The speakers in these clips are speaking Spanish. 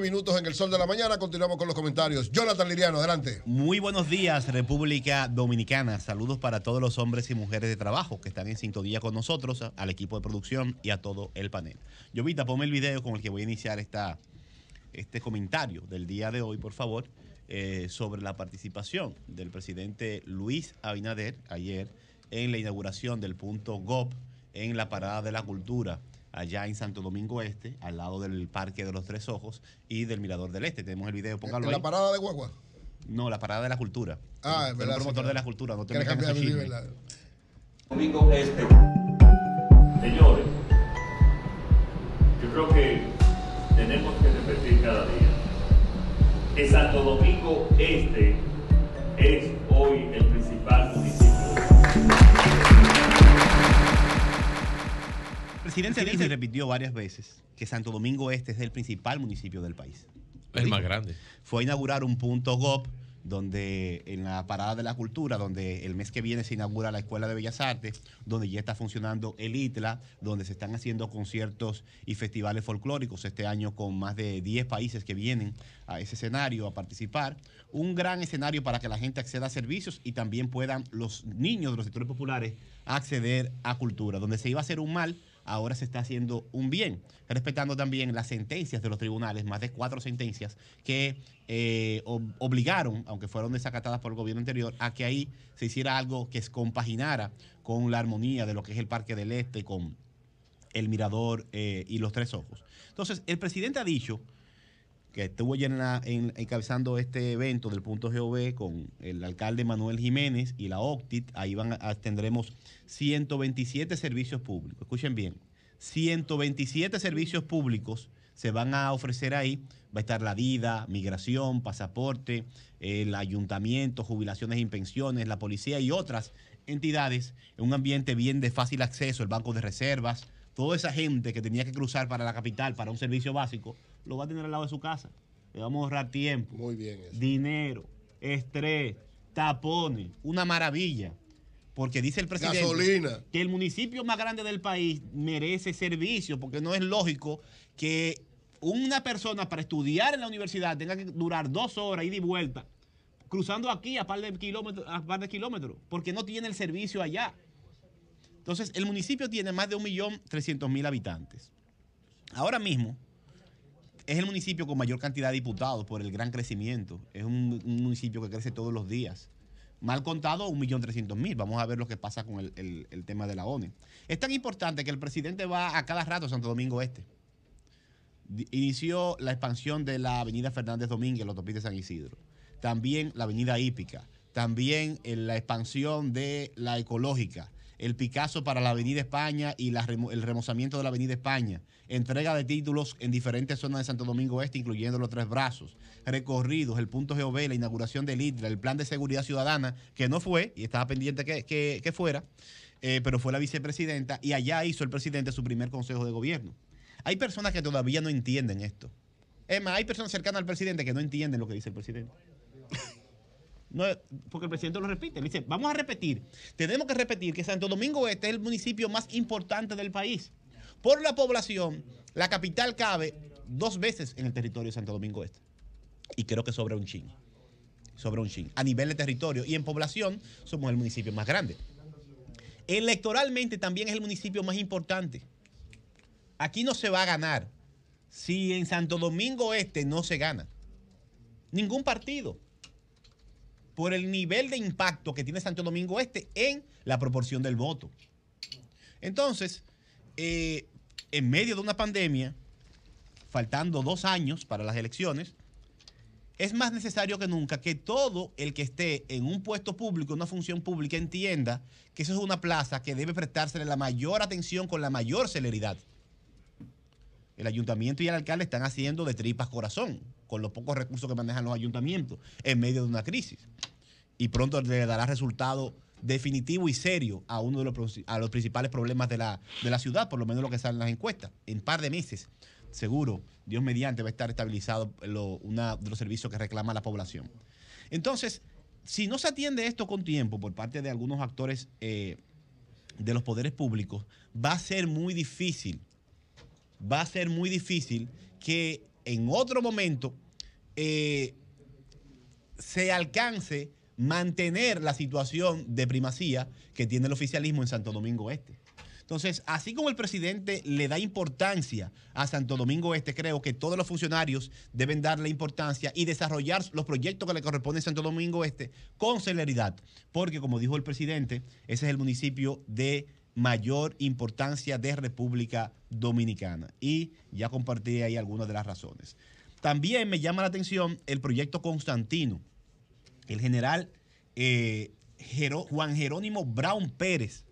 minutos en el sol de la mañana. Continuamos con los comentarios. Jonathan Liriano, adelante. Muy buenos días, República Dominicana. Saludos para todos los hombres y mujeres de trabajo que están en sintonía con nosotros, al equipo de producción y a todo el panel. Yovita, ponme el video con el que voy a iniciar esta, este comentario del día de hoy, por favor, eh, sobre la participación del presidente Luis Abinader ayer en la inauguración del punto GOP en la Parada de la Cultura allá en Santo Domingo Este, al lado del Parque de los Tres Ojos y del Mirador del Este. Tenemos el video, póngalo ¿En la parada de Guagua? No, la parada de la cultura. Ah, es verdad. El promotor de la cultura, no te metas Domingo Este. Señores, yo creo que tenemos que repetir cada día que Santo Domingo Este es hoy el El presidente dice, repitió varias veces que Santo Domingo Este es el principal municipio del país. el más grande. Fue a inaugurar un punto GOP donde en la Parada de la Cultura, donde el mes que viene se inaugura la Escuela de Bellas Artes, donde ya está funcionando el ITLA, donde se están haciendo conciertos y festivales folclóricos este año con más de 10 países que vienen a ese escenario a participar. Un gran escenario para que la gente acceda a servicios y también puedan los niños de los sectores populares acceder a cultura, donde se iba a hacer un mal ahora se está haciendo un bien, respetando también las sentencias de los tribunales, más de cuatro sentencias que eh, obligaron, aunque fueron desacatadas por el gobierno anterior, a que ahí se hiciera algo que se compaginara con la armonía de lo que es el Parque del Este, con el Mirador eh, y los Tres Ojos. Entonces, el presidente ha dicho que estuvo encabezando este evento del punto GOV con el alcalde Manuel Jiménez y la OCTIT. Ahí van tendremos 127 servicios públicos. Escuchen bien, 127 servicios públicos se van a ofrecer ahí. Va a estar la DIDA, migración, pasaporte, el ayuntamiento, jubilaciones y pensiones, la policía y otras entidades en un ambiente bien de fácil acceso, el banco de reservas, toda esa gente que tenía que cruzar para la capital, para un servicio básico, lo va a tener al lado de su casa. Le vamos a ahorrar tiempo, Muy bien dinero, estrés, tapones, una maravilla. Porque dice el presidente que el municipio más grande del país merece servicio, porque no es lógico que una persona para estudiar en la universidad tenga que durar dos horas ida y vuelta, cruzando aquí a par de kilómetros, a par de kilómetros, porque no tiene el servicio allá. Entonces, el municipio tiene más de 1.300.000 habitantes. Ahora mismo es el municipio con mayor cantidad de diputados por el gran crecimiento. Es un, municipio que crece todos los días. Mal contado, 1.300.000. Vamos a ver lo que pasa con el, tema de la ONE. Es tan importante que el presidente va a cada rato a Santo Domingo Este. Inició la expansión de la avenida Fernández Domínguez, la autopista de San Isidro. También la avenida Hípica. También eh, la expansión de la ecológica el Picasso para la Avenida España y el remozamiento de la Avenida España, entrega de títulos en diferentes zonas de Santo Domingo Este, incluyendo los Tres Brazos, recorridos, el punto GOV, la inauguración del IDRA, el plan de seguridad ciudadana, que no fue, y estaba pendiente que, fuera, eh, pero fue la vicepresidenta, y allá hizo el presidente su primer consejo de gobierno. Hay personas que todavía no entienden esto. Es más, hay personas cercanas al presidente que no entienden lo que dice el presidente porque el presidente lo repite. Le dice, vamos a repetir. Tenemos que repetir que Santo Domingo Este es el municipio más importante del país. Por la población, la capital cabe dos veces en el territorio de Santo Domingo Este. Y creo que sobra un ching. Sobra un ching. A nivel de territorio y en población, somos el municipio más grande. Electoralmente también es el municipio más importante. Aquí no se va a ganar. Si en Santo Domingo Este no se gana. Ningún partido por el nivel de impacto que tiene Santo Domingo Este en la proporción del voto. Entonces, eh, en medio de una pandemia, faltando dos años para las elecciones, es más necesario que nunca que todo el que esté en un puesto público, en una función pública, entienda que eso es una plaza que debe prestársele la mayor atención con la mayor celeridad. El ayuntamiento y el alcalde están haciendo de tripas corazón con los pocos recursos que manejan los ayuntamientos en medio de una crisis. Y pronto le dará resultado definitivo y serio a uno de los, a los principales problemas de la, ciudad, por lo menos lo que salen en las encuestas. En par de meses, seguro, Dios mediante, va a estar estabilizado Uno de los servicios que reclama la población. Entonces, si no se atiende esto con tiempo por parte de algunos actores eh, de los poderes públicos, va a ser muy difícil, va a ser muy difícil que en otro momento eh, se alcance mantener la situación de primacía que tiene el oficialismo en Santo Domingo Este. Entonces, así como el presidente le da importancia a Santo Domingo Este, creo que todos los funcionarios deben darle importancia y desarrollar los proyectos que le corresponden a Santo Domingo Este con celeridad, porque como dijo el presidente, ese es el municipio de mayor importancia de República Dominicana. Y ya compartí ahí algunas de las razones. También me llama la atención el proyecto Constantino. El general eh, Juan Jerónimo Brown Pérez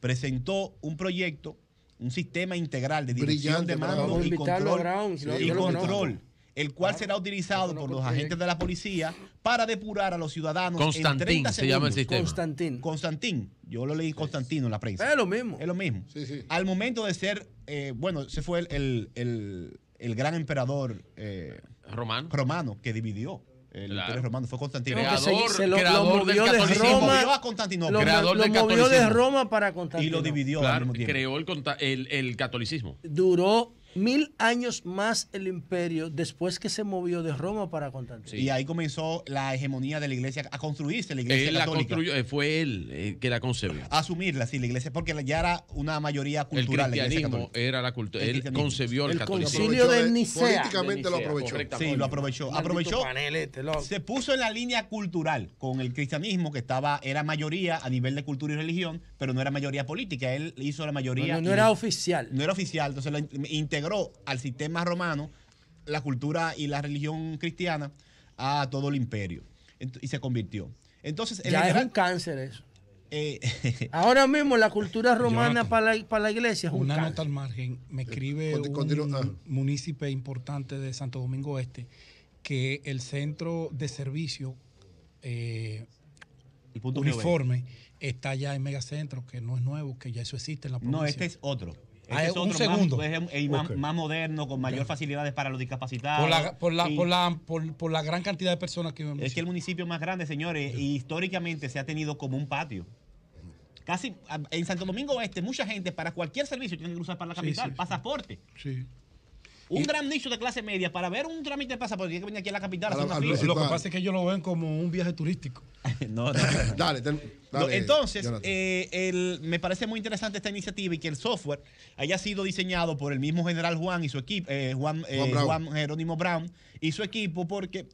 presentó un proyecto, un sistema integral de dirección de mando y control. y control el cual será utilizado por los agentes de la policía para depurar a los ciudadanos. Constantín, en se llama el sistema. Constantín. Yo lo leí Constantino en la prensa. es lo mismo. Es lo mismo. Al momento de ser, eh, bueno, se fue el, el, el, gran emperador eh, romano. romano que dividió. El imperio romano fue Constantino. Creador, se, lo, creador De Roma, a Constantinopla. de Roma para Constantino. Y lo dividió claro, Creó el, el catolicismo. Duró mil años más el imperio después que se movió de Roma para contar Y ahí comenzó la hegemonía de la iglesia a ah, construirse la iglesia eh, fue él eh, que la concebió. A asumirla, sí, la iglesia, porque ya era una mayoría cultural. El cristianismo era la cultura. Él concebió el, el concilio de, Políticamente lo aprovechó. Sí, lo aprovechó. Aprovechó. Este, se puso en la línea cultural con el cristianismo que estaba era mayoría a nivel de cultura y religión, pero no era mayoría política. Él hizo la mayoría. No, era oficial. No era oficial, entonces lo al sistema romano la cultura y la religión cristiana a todo el imperio y se convirtió. Entonces, el ya es un cáncer eso. Eh, Ahora mismo la cultura romana para la, iglesia es un Una nota al margen, me escribe un municipio importante de Santo Domingo Este que el centro de servicio eh, uniforme está ya en Megacentro, que no es nuevo, que ya eso existe en la provincia. No, este es otro. Ah, es segundo. Más, moderno, con mayor facilidades para los discapacitados. Por la, por, la, gran cantidad de personas que Es que el municipio más grande, señores, y históricamente se ha tenido como un patio. Casi en Santo Domingo Oeste, mucha gente para cualquier servicio tiene que cruzar para la capital, pasaporte. sí. Un gran nicho de clase media para ver un trámite de pasaporte tiene que venir aquí a la capital. A lo, lo, que pasa es que ellos lo ven como un viaje turístico. no, no. dale, dale, Entonces, eh, me parece muy interesante esta iniciativa y que el software haya sido diseñado por el mismo general Juan y su equipo, eh, eh, Juan, Jerónimo Brown y su equipo, porque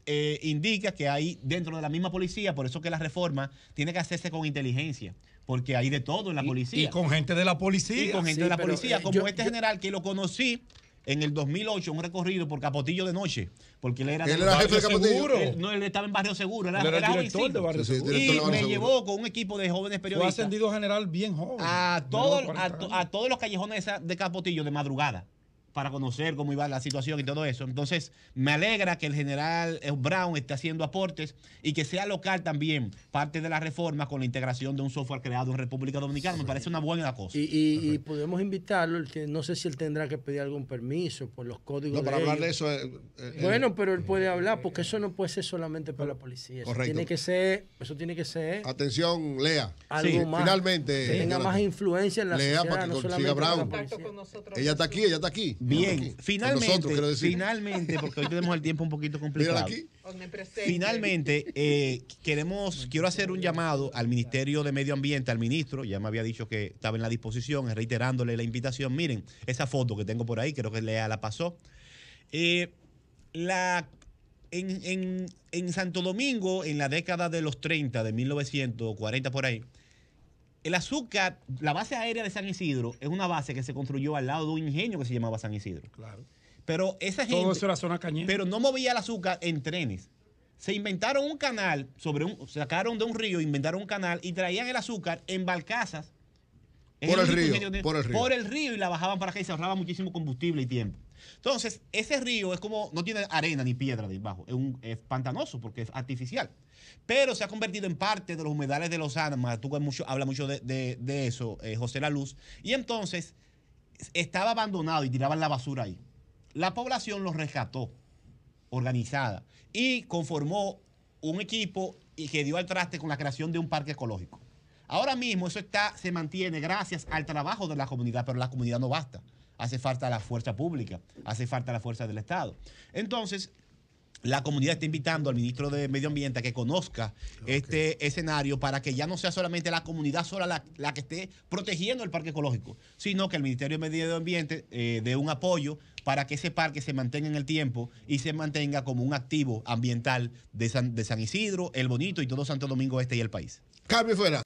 indica que hay dentro de la misma policía, por eso que la reforma tiene que hacerse con inteligencia porque hay de todo en la policía. Y, con gente de la policía. Y con gente de la policía, como este general que lo conocí en el 2008 un recorrido por Capotillo de noche, porque él era, ¿Él era jefe de Capotillo. Seguro. no, él estaba en Barrio Seguro, era, era, de Barrio Seguro. y me llevó con un equipo de jóvenes periodistas. Fue ascendido general bien joven. A, todo, a todos los callejones de Capotillo de madrugada para conocer cómo iba la situación y todo eso. Entonces, me alegra que el general eh, Brown esté haciendo aportes y que sea local también parte de la reforma con la integración de un software creado en República Dominicana. Me parece una buena cosa. Y, podemos invitarlo, no sé si él tendrá que pedir algún permiso por los códigos. No, para hablar de eso. Eh, eh, bueno, pero él puede hablar, porque eso no puede ser solamente para la policía. correcto. tiene que ser, eso tiene que ser. Atención, Lea. Algo Finalmente. Que tenga más influencia en la Lea para que consiga Brown. ella está aquí, ella está aquí. Bien, finalmente, finalmente, porque hoy tenemos el tiempo un poquito complicado. Aquí. Finalmente, eh, queremos, quiero hacer un llamado al Ministerio de Medio Ambiente, al ministro, ya me había dicho que estaba en la disposición, reiterándole la invitación. Miren, esa foto que tengo por ahí, creo que Lea la pasó. Eh, la, en Santo Domingo, en la década de los 30, de 1940 por ahí, el azúcar, la base aérea de San Isidro es una base que se construyó al lado de un ingenio que se llamaba San Isidro. Claro. Pero esa gente. Todo eso zona cañera. Pero no movía el azúcar en trenes. Se inventaron un canal sobre un, sacaron de un río, inventaron un canal y traían el azúcar en balcazas. Por el, río, por el río. Por el río y la bajaban para que y se ahorraba muchísimo combustible y tiempo. Entonces, ese río es como, no tiene arena ni piedra debajo, es, pantanoso porque es artificial. Pero se ha convertido en parte de los humedales de los Ángeles, tú mucho, habla mucho de, eso, eh, José La Luz. Y entonces, estaba abandonado y tiraban la basura ahí. La población lo rescató, organizada, y conformó un equipo y que dio al traste con la creación de un parque ecológico. Ahora mismo eso está, se mantiene gracias al trabajo de la comunidad, pero la comunidad no basta hace falta la fuerza pública, hace falta la fuerza del Estado. Entonces, la comunidad está invitando al ministro de Medio Ambiente a que conozca este escenario para que ya no sea solamente la comunidad sola la, que esté protegiendo el parque ecológico, sino que el Ministerio de Medio Ambiente eh, dé un apoyo para que ese parque se mantenga en el tiempo y se mantenga como un activo ambiental de San, de San Isidro, El Bonito y todo Santo Domingo Este y el país. Cambio fuera.